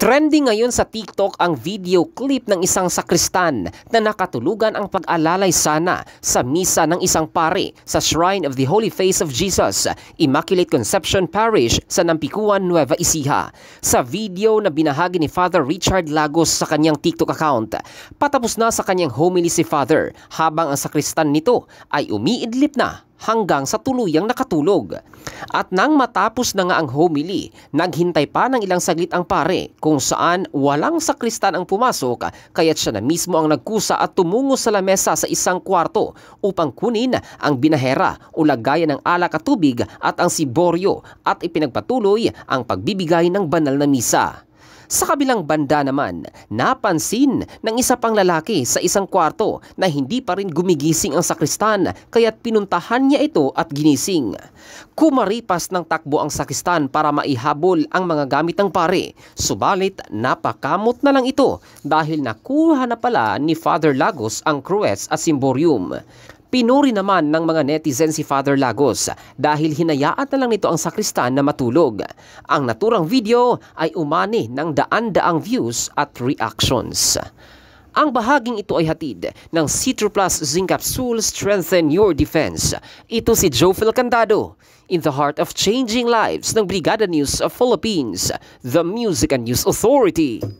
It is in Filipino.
Trending ngayon sa TikTok ang video clip ng isang sakristan na nakatulugan ang pag-alalay sana sa misa ng isang pare sa Shrine of the Holy Face of Jesus, Immaculate Conception Parish sa Nampikuan, Nueva Ecija. Sa video na binahagi ni Father Richard Lagos sa kanyang TikTok account, patapos na sa kanyang homily si Father habang ang sakristan nito ay umiidlip na hanggang sa tuluyang nakatulog. At nang matapos na nga ang homily, naghintay pa ng ilang saglit ang pare kung saan walang sakristan ang pumasok kaya't siya na mismo ang nagkusa at tumungo sa lamesa sa isang kwarto upang kunin ang binahera o lagayan ng alak at tubig at ang siboryo at ipinagpatuloy ang pagbibigay ng banal na misa. Sa kabilang banda naman, napansin ng isa pang lalaki sa isang kwarto na hindi pa rin gumigising ang sakristan kaya't pinuntahan niya ito at ginising. Kumaripas ng takbo ang sakristan para maihabol ang mga gamit ng pare, subalit napakamot na lang ito dahil nakuha na pala ni Father Lagos ang cruets at simborium. Pinuri naman ng mga netizen si Father Lagos dahil hinayaan na lang nito ang sakristan na matulog. Ang naturang video ay umani ng daan-daang views at reactions. Ang bahaging ito ay hatid ng C2 Plus Zinc Capsule Strengthen Your Defense. Ito si Jofel Candado, in the heart of changing lives ng Brigada News of Philippines, the Music and News Authority.